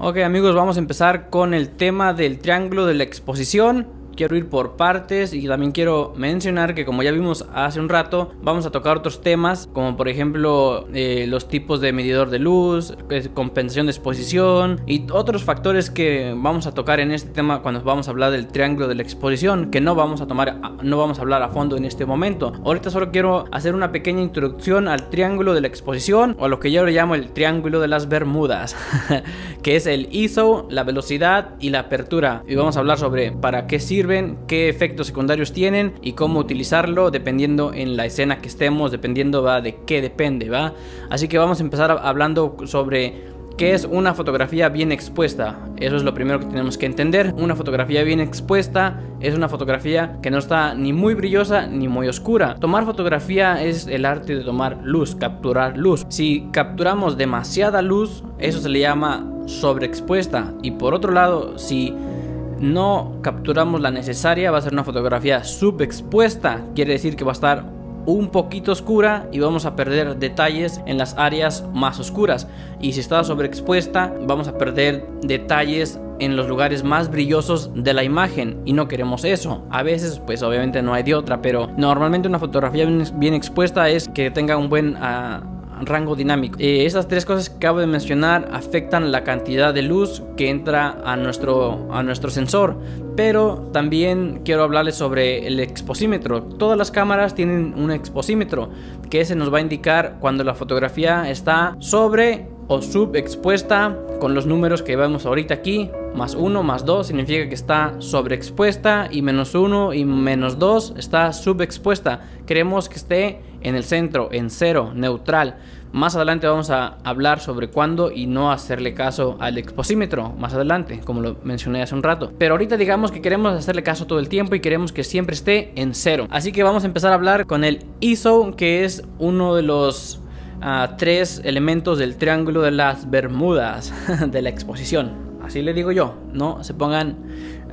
Ok amigos, vamos a empezar con el tema del triángulo de la exposición quiero ir por partes y también quiero mencionar que como ya vimos hace un rato, vamos a tocar otros temas como por ejemplo eh, los tipos de medidor de luz, compensación de exposición y otros factores que vamos a tocar en este tema cuando vamos a hablar del triángulo de la exposición que no vamos a tomar, no vamos a hablar a fondo en este momento. Ahorita solo quiero hacer una pequeña introducción al triángulo de la exposición o a lo que yo le llamo el triángulo de las Bermudas, que es el ISO, la velocidad y la apertura. Y vamos a hablar sobre para qué sirve qué efectos secundarios tienen y cómo utilizarlo dependiendo en la escena que estemos, dependiendo ¿va? de qué depende, ¿va? Así que vamos a empezar hablando sobre ¿Qué es una fotografía bien expuesta? Eso es lo primero que tenemos que entender. Una fotografía bien expuesta es una fotografía que no está ni muy brillosa ni muy oscura. Tomar fotografía es el arte de tomar luz, capturar luz. Si capturamos demasiada luz, eso se le llama sobreexpuesta. Y por otro lado, si no capturamos la necesaria, va a ser una fotografía subexpuesta, quiere decir que va a estar un poquito oscura y vamos a perder detalles en las áreas más oscuras. Y si está sobreexpuesta, vamos a perder detalles en los lugares más brillosos de la imagen y no queremos eso. A veces, pues obviamente no hay de otra, pero normalmente una fotografía bien, expuesta es que tenga un buen... Ah, rango dinámico. Eh, estas tres cosas que acabo de mencionar afectan la cantidad de luz que entra a nuestro, a nuestro sensor, pero también quiero hablarles sobre el exposímetro. Todas las cámaras tienen un exposímetro que se nos va a indicar cuando la fotografía está sobre o subexpuesta con los números que vemos ahorita aquí. Más 1, más 2 significa que está sobreexpuesta y menos 1 y menos 2 está subexpuesta. Queremos que esté en el centro, en cero, neutral. Más adelante vamos a hablar sobre cuándo y no hacerle caso al exposímetro, más adelante, como lo mencioné hace un rato. Pero ahorita digamos que queremos hacerle caso todo el tiempo y queremos que siempre esté en cero. Así que vamos a empezar a hablar con el ISO, que es uno de los ah, tres elementos del triángulo de las Bermudas de la exposición así le digo yo, no se pongan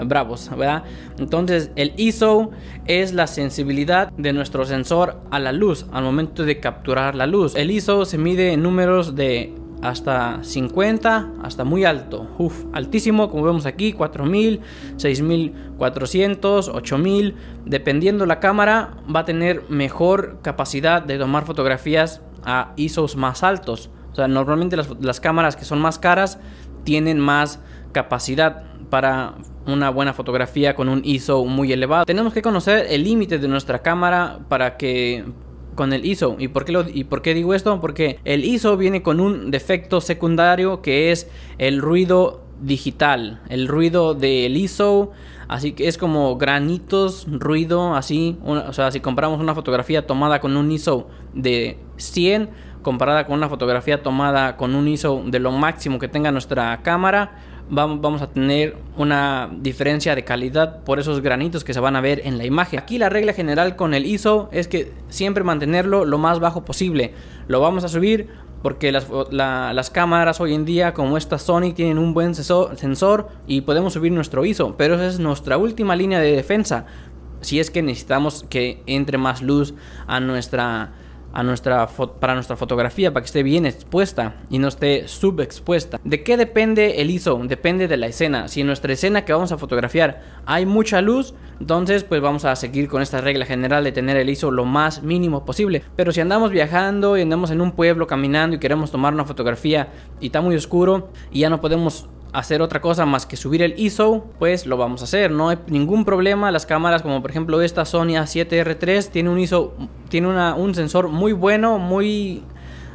bravos, ¿verdad? Entonces el ISO es la sensibilidad de nuestro sensor a la luz al momento de capturar la luz. El ISO se mide en números de hasta 50, hasta muy alto, Uff, altísimo, como vemos aquí, 4000, 6400, 8000, dependiendo la cámara, va a tener mejor capacidad de tomar fotografías a ISOs más altos. O sea, normalmente las, las cámaras que son más caras tienen más capacidad para una buena fotografía con un ISO muy elevado. Tenemos que conocer el límite de nuestra cámara para que con el ISO. ¿Y por, qué ¿Y por qué digo esto? Porque el ISO viene con un defecto secundario que es el ruido digital, el ruido del ISO, así que es como granitos, ruido, así, o sea, si compramos una fotografía tomada con un ISO de 100, comparada con una fotografía tomada con un ISO de lo máximo que tenga nuestra cámara, vamos a tener una diferencia de calidad por esos granitos que se van a ver en la imagen. Aquí la regla general con el ISO es que siempre mantenerlo lo más bajo posible. Lo vamos a subir porque las, cámaras hoy en día como esta Sony tienen un buen sensor, y podemos subir nuestro ISO, pero esa es nuestra última línea de defensa si es que necesitamos que entre más luz a nuestra a nuestra para nuestra fotografía, para que esté bien expuesta y no esté subexpuesta. ¿De qué depende el ISO? Depende de la escena. Si en nuestra escena que vamos a fotografiar hay mucha luz, entonces pues vamos a seguir con esta regla general de tener el ISO lo más mínimo posible. Pero si andamos viajando y andamos en un pueblo caminando y queremos tomar una fotografía y está muy oscuro y ya no podemos hacer otra cosa más que subir el ISO, pues lo vamos a hacer. No hay ningún problema. Las cámaras, como por ejemplo esta Sony 7 r 3 tiene un ISO, tiene un sensor muy bueno, muy,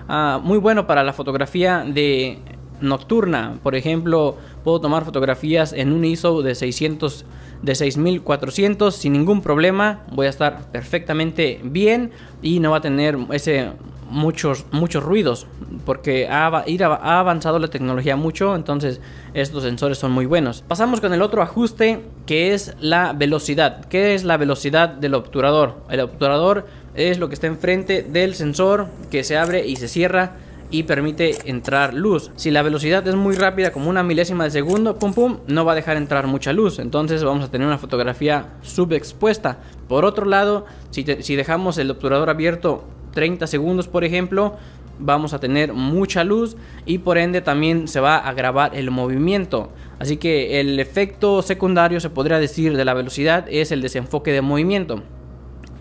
ah, muy bueno para la fotografía de nocturna. Por ejemplo, puedo tomar fotografías en un ISO de 600 de 6400 sin ningún problema. Voy a estar perfectamente bien y no va a tener ese muchos, muchos ruidos, porque ha, ha avanzado la tecnología mucho, entonces estos sensores son muy buenos. Pasamos con el otro ajuste que es la velocidad. Que es la velocidad del obturador? El obturador es lo que está enfrente del sensor que se abre y se cierra y permite entrar luz. Si la velocidad es muy rápida, como una milésima de segundo, pum pum, no va a dejar entrar mucha luz. Entonces vamos a tener una fotografía subexpuesta. Por otro lado, si, si dejamos el obturador abierto 30 segundos, por ejemplo, vamos a tener mucha luz y por ende también se va a grabar el movimiento. Así que el efecto secundario se podría decir de la velocidad es el desenfoque de movimiento.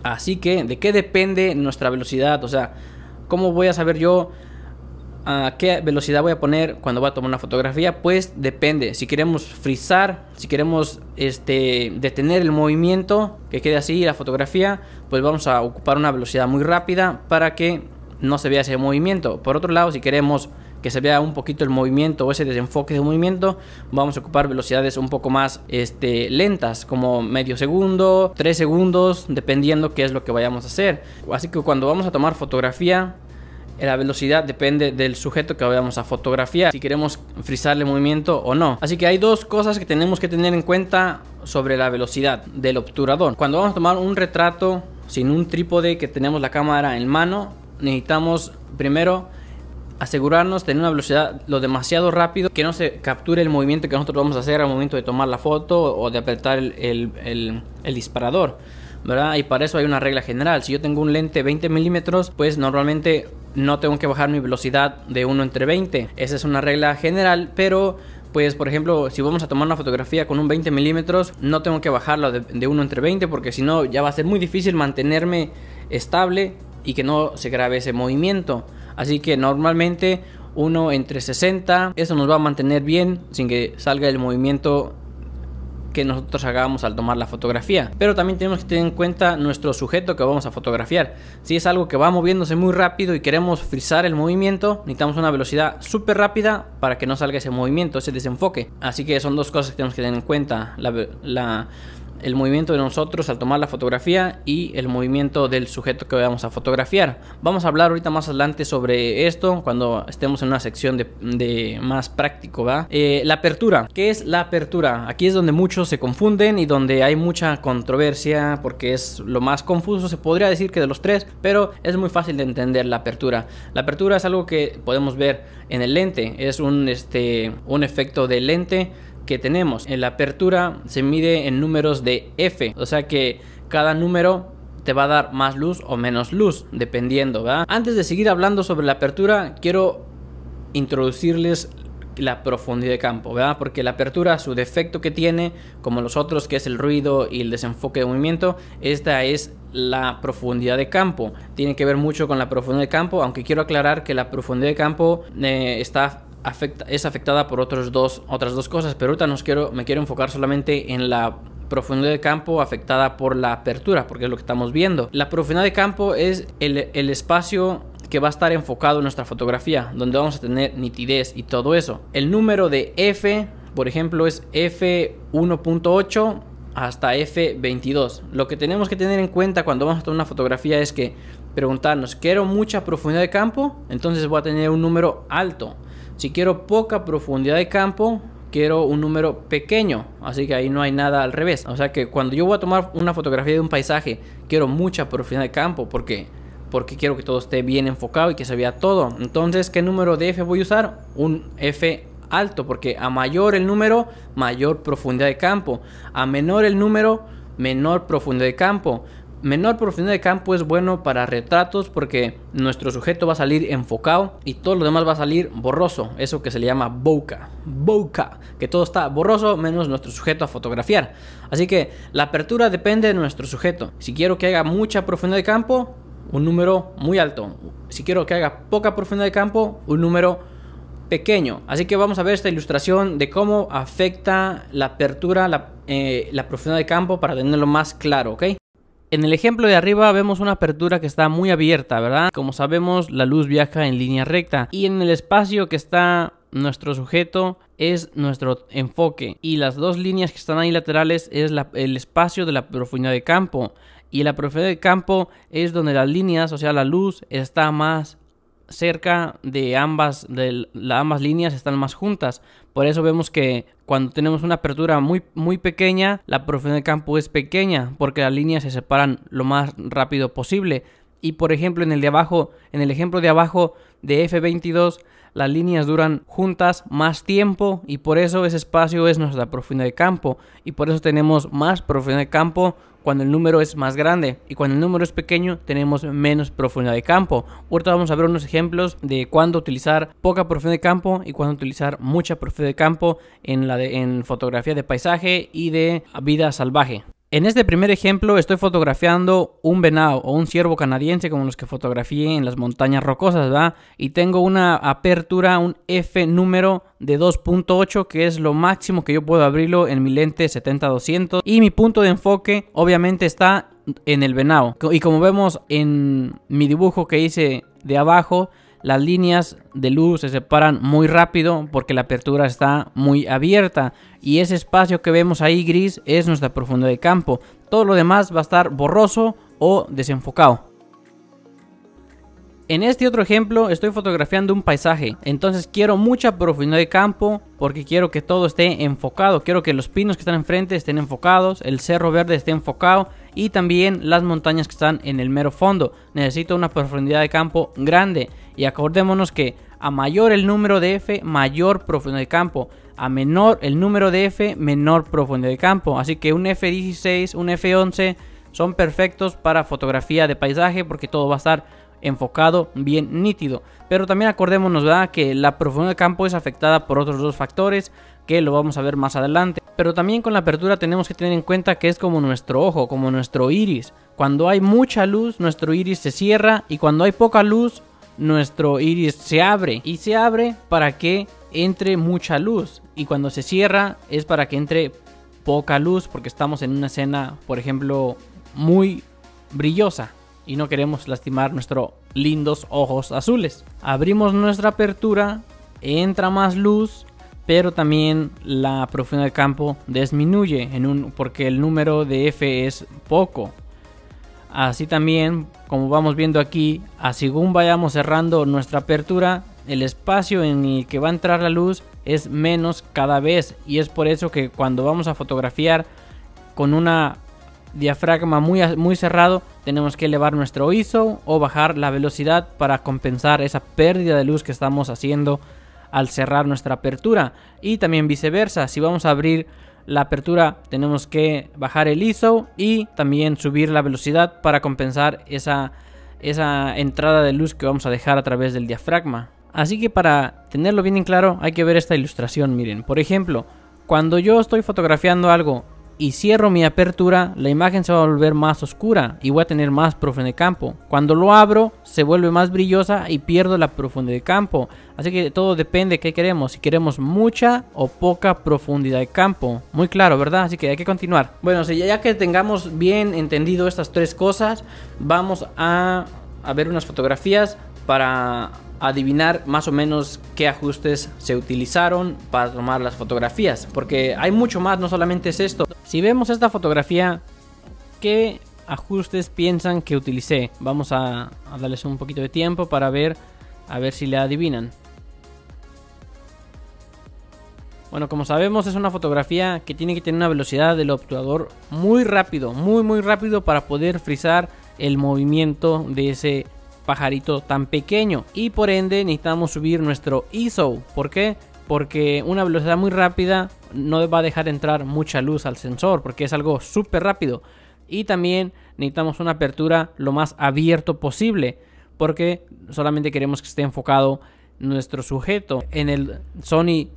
Así que, ¿de qué depende nuestra velocidad? O sea, ¿cómo voy a saber yo a qué velocidad voy a poner cuando voy a tomar una fotografía, pues depende. Si queremos frizar, si queremos este, detener el movimiento, que quede así la fotografía, pues vamos a ocupar una velocidad muy rápida para que no se vea ese movimiento. Por otro lado, si queremos que se vea un poquito el movimiento o ese desenfoque de movimiento, vamos a ocupar velocidades un poco más este, lentas, como medio segundo, tres segundos, dependiendo qué es lo que vayamos a hacer. Así que cuando vamos a tomar fotografía, eh, la velocidad depende del sujeto que vayamos a fotografiar, si queremos frizarle movimiento o no. Así que hay dos cosas que tenemos que tener en cuenta sobre la velocidad del obturador. Cuando vamos a tomar un retrato sin un trípode que tenemos la cámara en mano, necesitamos primero asegurarnos de tener una velocidad lo demasiado rápido que no se capture el movimiento que nosotros vamos a hacer al momento de tomar la foto o de apretar el, disparador. ¿verdad? Y para eso hay una regla general. Si yo tengo un lente 20 milímetros, pues normalmente no tengo que bajar mi velocidad de 1 entre 20. Esa es una regla general, pero pues por ejemplo, si vamos a tomar una fotografía con un 20 milímetros, no tengo que bajarla de, 1 entre 20 porque si no ya va a ser muy difícil mantenerme estable y que no se grabe ese movimiento. Así que normalmente 1 entre 60, eso nos va a mantener bien sin que salga el movimiento que nosotros hagamos al tomar la fotografía. Pero también tenemos que tener en cuenta nuestro sujeto que vamos a fotografiar. Si es algo que va moviéndose muy rápido y queremos frizar el movimiento, necesitamos una velocidad súper rápida para que no salga ese movimiento, ese desenfoque. Así que son dos cosas que tenemos que tener en cuenta. La, la el movimiento de nosotros al tomar la fotografía y el movimiento del sujeto que vamos a fotografiar. Vamos a hablar ahorita más adelante sobre esto cuando estemos en una sección de, más práctico, ¿va? Eh, la apertura. ¿Qué es la apertura? Aquí es donde muchos se confunden y donde hay mucha controversia porque es lo más confuso, se podría decir que de los tres, pero es muy fácil de entender la apertura. La apertura es algo que podemos ver en el lente, es un, este, un efecto de lente que tenemos. En la apertura se mide en números de F, o sea que cada número te va a dar más luz o menos luz, dependiendo, ¿verdad? Antes de seguir hablando sobre la apertura, quiero introducirles la profundidad de campo, ¿verdad? Porque la apertura, su defecto que tiene, como los otros, que es el ruido y el desenfoque de movimiento, esta es la profundidad de campo. Tiene que ver mucho con la profundidad de campo, aunque quiero aclarar que la profundidad de campo eh, está afecta, es afectada por otros dos, otras dos cosas, pero ahorita nos quiero, me quiero enfocar solamente en la profundidad de campo afectada por la apertura, porque es lo que estamos viendo. La profundidad de campo es el, el espacio que va a estar enfocado en nuestra fotografía, donde vamos a tener nitidez y todo eso. El número de F, por ejemplo, es F1.8 hasta F22. Lo que tenemos que tener en cuenta cuando vamos a tomar una fotografía es que preguntarnos, quiero mucha profundidad de campo, entonces voy a tener un número alto. Si quiero poca profundidad de campo, quiero un número pequeño, así que ahí no hay nada al revés. O sea que cuando yo voy a tomar una fotografía de un paisaje, quiero mucha profundidad de campo porque porque quiero que todo esté bien enfocado y que se vea todo. Entonces, ¿qué número de F voy a usar? Un F alto, porque a mayor el número, mayor profundidad de campo. A menor el número, menor profundidad de campo. Menor profundidad de campo es bueno para retratos porque nuestro sujeto va a salir enfocado y todo lo demás va a salir borroso, eso que se le llama boca boca que todo está borroso menos nuestro sujeto a fotografiar. Así que la apertura depende de nuestro sujeto. Si quiero que haga mucha profundidad de campo, un número muy alto. Si quiero que haga poca profundidad de campo, un número pequeño. Así que vamos a ver esta ilustración de cómo afecta la apertura, la, eh, la profundidad de campo para tenerlo más claro, ¿ok? En el ejemplo de arriba vemos una apertura que está muy abierta, ¿verdad? Como sabemos, la luz viaja en línea recta y en el espacio que está nuestro sujeto es nuestro enfoque y las dos líneas que están ahí laterales es el espacio de la profundidad de campo y la profundidad de campo es donde las líneas, o sea, la luz está más cerca de ambas, de ambas líneas están más juntas. Por eso vemos que cuando tenemos una apertura muy, muy pequeña, la profundidad de campo es pequeña porque las líneas se separan lo más rápido posible. Y por ejemplo, en el de abajo, en el ejemplo de abajo de F22, las líneas duran juntas más tiempo y por eso ese espacio es nuestra profundidad de campo y por eso tenemos más profundidad de campo cuando el número es más grande y cuando el número es pequeño tenemos menos profundidad de campo. Ahorita vamos a ver unos ejemplos de cuándo utilizar poca profundidad de campo y cuándo utilizar mucha profundidad de campo en, la en fotografía de paisaje y de vida salvaje. En este primer ejemplo estoy fotografiando un venado o un ciervo canadiense como los que fotografié en las montañas rocosas, ¿va? Y tengo una apertura, un F número de 2.8 que es lo máximo que yo puedo abrirlo en mi lente 70-200 y mi punto de enfoque obviamente está en el venado. Y como vemos en mi dibujo que hice de abajo, las líneas de luz se separan muy rápido porque la apertura está muy abierta y ese espacio que vemos ahí gris es nuestra profundidad de campo. Todo lo demás va a estar borroso o desenfocado. En este otro ejemplo estoy fotografiando un paisaje, entonces quiero mucha profundidad de campo porque quiero que todo esté enfocado, quiero que los pinos que están enfrente estén enfocados, el cerro verde esté enfocado y también las montañas que están en el mero fondo. Necesito una profundidad de campo grande y acordémonos que a mayor el número de F, mayor profundidad de campo. A menor el número de F, menor profundidad de campo. Así que un F16, un F11 son perfectos para fotografía de paisaje porque todo va a estar enfocado, bien nítido. Pero también acordémonos, Que la profundidad de campo es afectada por otros dos factores que lo vamos a ver más adelante. Pero también con la apertura tenemos que tener en cuenta que es como nuestro ojo, como nuestro iris. Cuando hay mucha luz, nuestro iris se cierra y cuando hay poca luz, nuestro iris se abre y se abre para que entre mucha luz y cuando se cierra es para que entre poca luz porque estamos en una escena, por ejemplo, muy brillosa y no queremos lastimar nuestros lindos ojos azules. Abrimos nuestra apertura, entra más luz, pero también la profundidad del campo disminuye en un, porque el número de F es poco. Así también, como vamos viendo aquí, a según vayamos cerrando nuestra apertura, el espacio en el que va a entrar la luz es menos cada vez y es por eso que cuando vamos a fotografiar con una diafragma muy, muy cerrado tenemos que elevar nuestro ISO o bajar la velocidad para compensar esa pérdida de luz que estamos haciendo al cerrar nuestra apertura. Y también viceversa, si vamos a abrir la apertura tenemos que bajar el ISO y también subir la velocidad para compensar esa, esa entrada de luz que vamos a dejar a través del diafragma. Así que para tenerlo bien en claro hay que ver esta ilustración, miren. Por ejemplo, cuando yo estoy fotografiando algo y cierro mi apertura, la imagen se va a volver más oscura y voy a tener más profundidad de campo. Cuando lo abro, se vuelve más brillosa y pierdo la profundidad de campo. Así que todo depende que qué queremos, si queremos mucha o poca profundidad de campo. Muy claro, ¿verdad? Así que hay que continuar. Bueno, si ya que tengamos bien entendido estas tres cosas, vamos a, a ver unas fotografías para adivinar más o menos qué ajustes se utilizaron para tomar las fotografías, porque hay mucho más, no solamente es esto. Si vemos esta fotografía, ¿qué ajustes piensan que utilicé? Vamos a, darles un poquito de tiempo para ver, a ver si le adivinan. Bueno, como sabemos es una fotografía que tiene que tener una velocidad del obturador muy rápido, muy muy rápido para poder frizar el movimiento de ese pajarito tan pequeño y por ende necesitamos subir nuestro ISO. ¿Por qué? Porque una velocidad muy rápida no va a dejar entrar mucha luz al sensor porque es algo súper rápido. Y también necesitamos una apertura lo más abierto posible porque solamente queremos que esté enfocado nuestro sujeto. En el Sony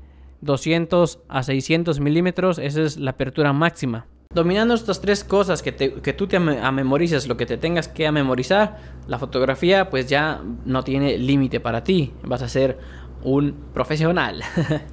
200 a 600 milímetros esa es la apertura máxima. Dominando estas tres cosas que, que tú te amemorices, lo que te tengas que amemorizar, la fotografía pues ya no tiene límite para ti, vas a ser un profesional.